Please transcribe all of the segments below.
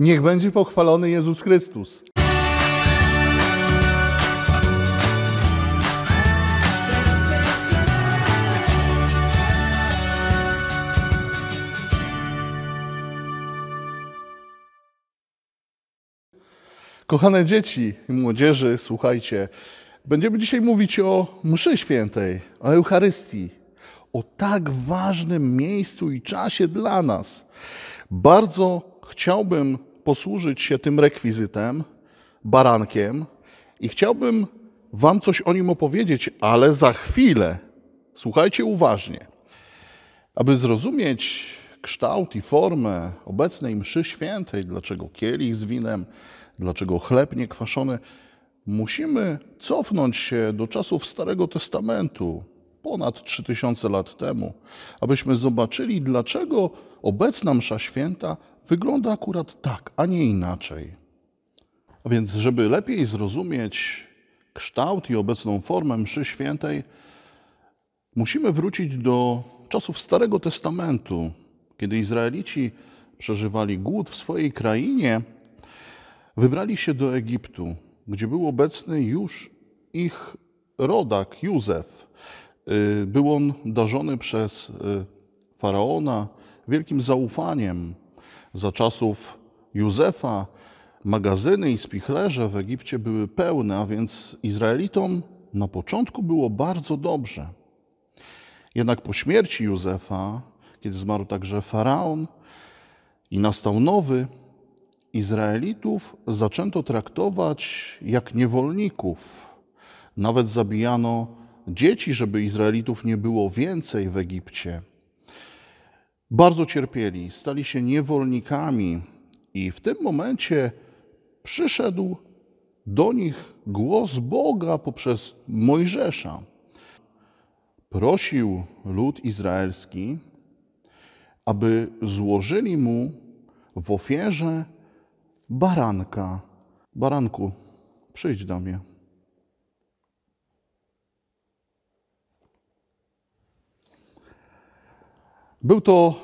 Niech będzie pochwalony Jezus Chrystus. Kochane dzieci i młodzieży, słuchajcie, będziemy dzisiaj mówić o mszy świętej, o Eucharystii, o tak ważnym miejscu i czasie dla nas. Bardzo chciałbym posłużyć się tym rekwizytem, barankiem, i chciałbym Wam coś o nim opowiedzieć, ale za chwilę. Słuchajcie uważnie. Aby zrozumieć kształt i formę obecnej mszy świętej, dlaczego kielich z winem, dlaczego chleb niekwaszony, musimy cofnąć się do czasów Starego Testamentu, ponad 3000 lat temu, abyśmy zobaczyli, dlaczego obecna msza święta wygląda akurat tak, a nie inaczej. A więc, żeby lepiej zrozumieć kształt i obecną formę mszy świętej, musimy wrócić do czasów Starego Testamentu, kiedy Izraelici przeżywali głód w swojej krainie, wybrali się do Egiptu, gdzie był obecny już ich rodak Józef. Y, był on darzony przez y, faraona wielkim zaufaniem, za czasów Józefa magazyny i spichlerze w Egipcie były pełne, a więc Izraelitom na początku było bardzo dobrze. Jednak po śmierci Józefa, kiedy zmarł także faraon i nastał nowy, Izraelitów zaczęto traktować jak niewolników. Nawet zabijano dzieci, żeby Izraelitów nie było więcej w Egipcie. Bardzo cierpieli, stali się niewolnikami, i w tym momencie przyszedł do nich głos Boga poprzez Mojżesza. Prosił lud izraelski, aby złożyli mu w ofierze baranka. Baranku, przyjdź do mnie. Był to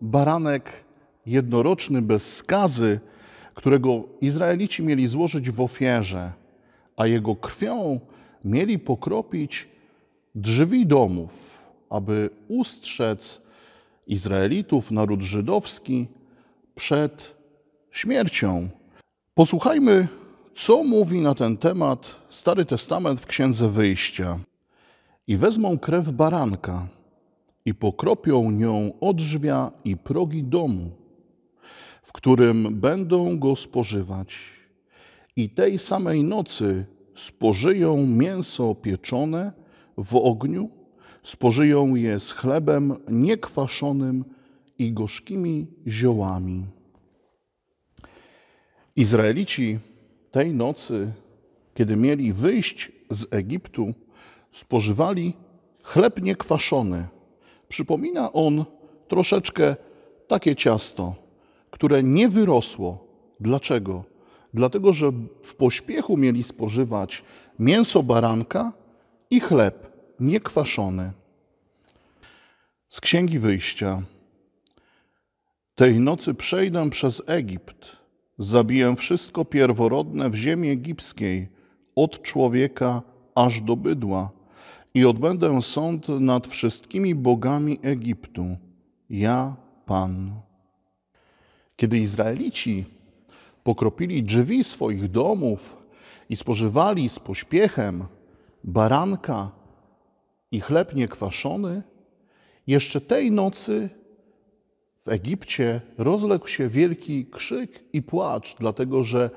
baranek jednoroczny bez skazy, którego Izraelici mieli złożyć w ofierze, a jego krwią mieli pokropić drzwi domów, aby ustrzec Izraelitów, naród żydowski, przed śmiercią. Posłuchajmy, co mówi na ten temat Stary Testament w Księdze Wyjścia. I wezmą krew baranka i pokropią nią odrzwia i progi domu, w którym będą go spożywać. I tej samej nocy spożyją mięso pieczone w ogniu, spożyją je z chlebem niekwaszonym i gorzkimi ziołami. Izraelici tej nocy, kiedy mieli wyjść z Egiptu, spożywali chleb niekwaszony – Przypomina on troszeczkę takie ciasto, które nie wyrosło. Dlaczego? Dlatego, że w pośpiechu mieli spożywać mięso baranka i chleb niekwaszony. Z Księgi Wyjścia. Tej nocy przejdę przez Egipt, zabiję wszystko pierworodne w ziemi egipskiej, od człowieka aż do bydła – i odbędę sąd nad wszystkimi bogami Egiptu, ja Pan. Kiedy Izraelici pokropili drzwi swoich domów i spożywali z pośpiechem baranka i chleb niekwaszony, jeszcze tej nocy w Egipcie rozległ się wielki krzyk i płacz, dlatego że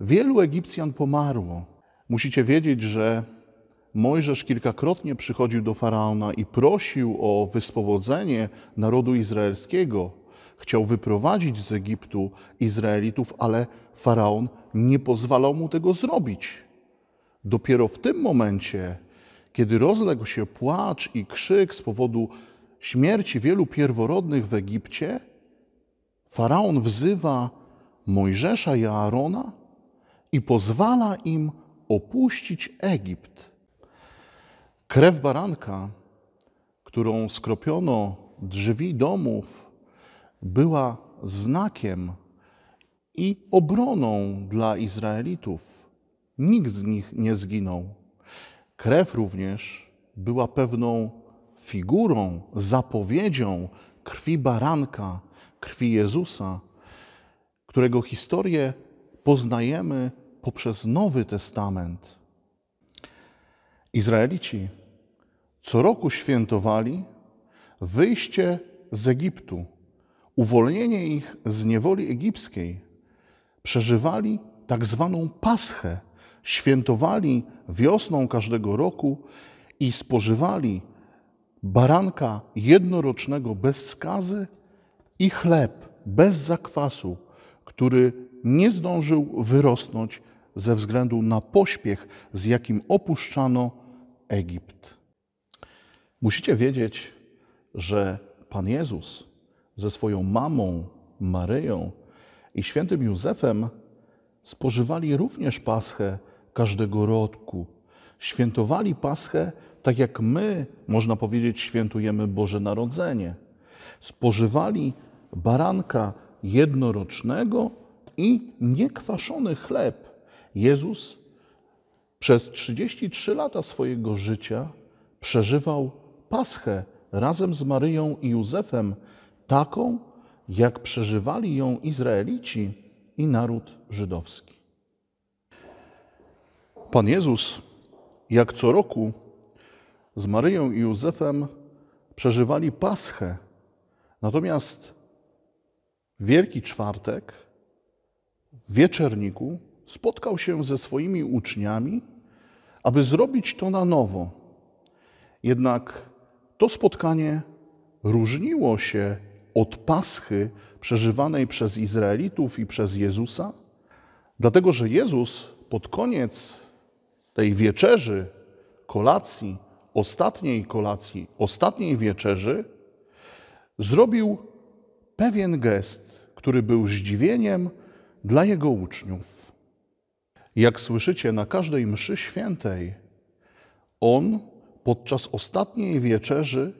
wielu Egipcjan pomarło. Musicie wiedzieć, że Mojżesz kilkakrotnie przychodził do faraona i prosił o wyspowodzenie narodu izraelskiego. Chciał wyprowadzić z Egiptu Izraelitów, ale faraon nie pozwalał mu tego zrobić. Dopiero w tym momencie, kiedy rozległ się płacz i krzyk z powodu śmierci wielu pierworodnych w Egipcie, faraon wzywa Mojżesza i Aarona i pozwala im opuścić Egipt Krew baranka, którą skropiono drzwi domów, była znakiem i obroną dla Izraelitów. Nikt z nich nie zginął. Krew również była pewną figurą, zapowiedzią krwi baranka, krwi Jezusa, którego historię poznajemy poprzez Nowy Testament Izraelici co roku świętowali wyjście z Egiptu, uwolnienie ich z niewoli egipskiej. Przeżywali tak zwaną paschę, świętowali wiosną każdego roku i spożywali baranka jednorocznego bez skazy i chleb bez zakwasu, który nie zdążył wyrosnąć ze względu na pośpiech, z jakim opuszczano Egipt. Musicie wiedzieć, że Pan Jezus ze swoją mamą Maryją i świętym Józefem spożywali również Paschę każdego roku. Świętowali Paschę tak jak my, można powiedzieć, świętujemy Boże Narodzenie. Spożywali baranka jednorocznego i niekwaszony chleb. Jezus przez 33 lata swojego życia przeżywał Paschę razem z Maryją i Józefem, taką, jak przeżywali ją Izraelici i naród żydowski. Pan Jezus, jak co roku, z Maryją i Józefem przeżywali Paschę. Natomiast Wielki Czwartek w Wieczerniku spotkał się ze swoimi uczniami aby zrobić to na nowo. Jednak to spotkanie różniło się od paschy przeżywanej przez Izraelitów i przez Jezusa, dlatego że Jezus pod koniec tej wieczerzy, kolacji, ostatniej kolacji, ostatniej wieczerzy, zrobił pewien gest, który był zdziwieniem dla jego uczniów. Jak słyszycie na każdej mszy świętej, on podczas ostatniej wieczerzy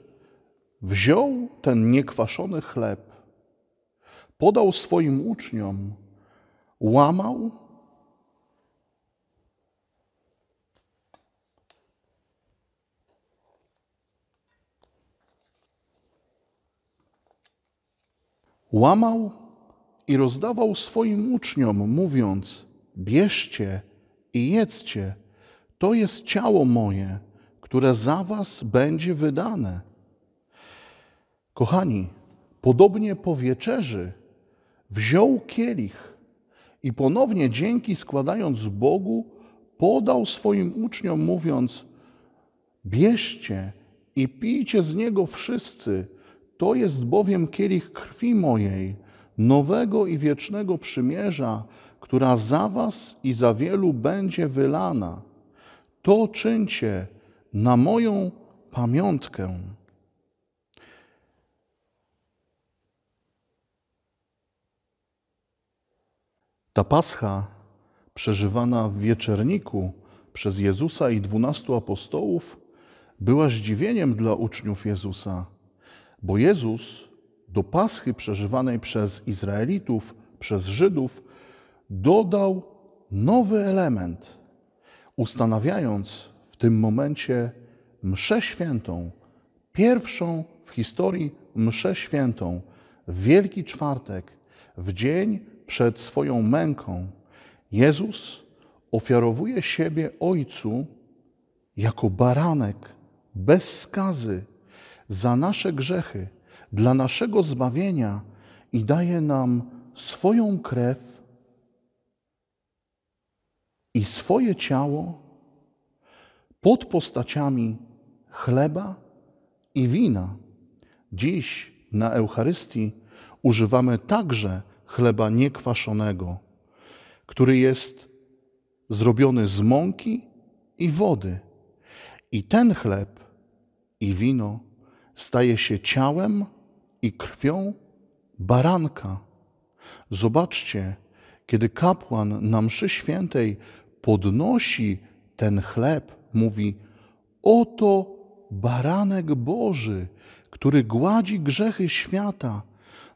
wziął ten niekwaszony chleb, podał swoim uczniom, łamał łamał i rozdawał swoim uczniom, mówiąc: Bierzcie i jedzcie, to jest ciało moje, które za was będzie wydane. Kochani, podobnie po wieczerzy wziął kielich i ponownie dzięki składając Bogu, podał swoim uczniom, mówiąc: Bierzcie i pijcie z niego wszyscy, to jest bowiem kielich krwi mojej, nowego i wiecznego przymierza, która za was i za wielu będzie wylana, to czyńcie na moją pamiątkę. Ta pascha przeżywana w wieczerniku przez Jezusa i dwunastu apostołów była zdziwieniem dla uczniów Jezusa, bo Jezus do paschy przeżywanej przez Izraelitów, przez Żydów, dodał nowy element, ustanawiając w tym momencie mszę świętą, pierwszą w historii mszę świętą, w Wielki Czwartek, w dzień przed swoją męką. Jezus ofiarowuje siebie Ojcu jako baranek bez skazy za nasze grzechy, dla naszego zbawienia i daje nam swoją krew i swoje ciało pod postaciami chleba i wina. Dziś na Eucharystii używamy także chleba niekwaszonego, który jest zrobiony z mąki i wody. I ten chleb i wino staje się ciałem i krwią baranka. Zobaczcie, kiedy kapłan na mszy świętej podnosi ten chleb, mówi: Oto baranek Boży, który gładzi grzechy świata.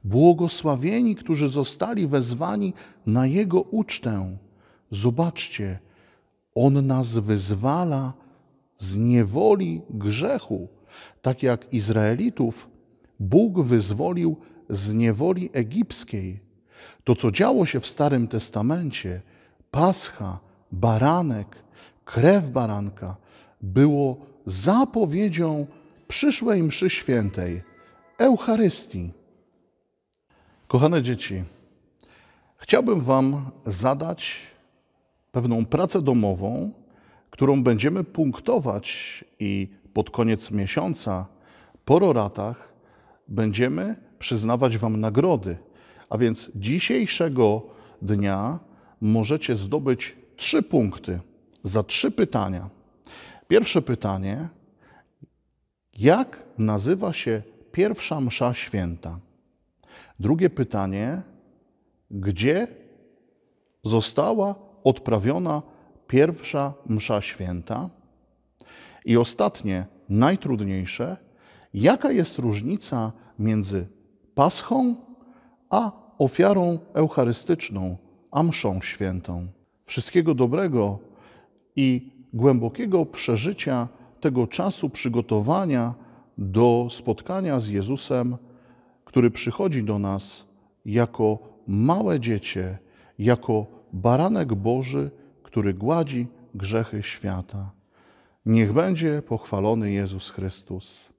Błogosławieni, którzy zostali wezwani na Jego ucztę. Zobaczcie, On nas wyzwala z niewoli grzechu. Tak jak Izraelitów, Bóg wyzwolił z niewoli egipskiej. To, co działo się w Starym Testamencie, Pascha, baranek, krew baranka było zapowiedzią przyszłej mszy świętej, Eucharystii. Kochane dzieci, chciałbym Wam zadać pewną pracę domową, którą będziemy punktować i pod koniec miesiąca, po roratach, będziemy przyznawać Wam nagrody. A więc dzisiejszego dnia możecie zdobyć trzy punkty za trzy pytania. Pierwsze pytanie: jak nazywa się pierwsza msza święta? Drugie pytanie: gdzie została odprawiona pierwsza msza święta? I ostatnie, najtrudniejsze: jaka jest różnica między paschą a ofiarą eucharystyczną, a mszą świętą? wszystkiego dobrego i głębokiego przeżycia tego czasu przygotowania do spotkania z Jezusem, który przychodzi do nas jako małe dziecię, jako baranek Boży, który gładzi grzechy świata. Niech będzie pochwalony Jezus Chrystus.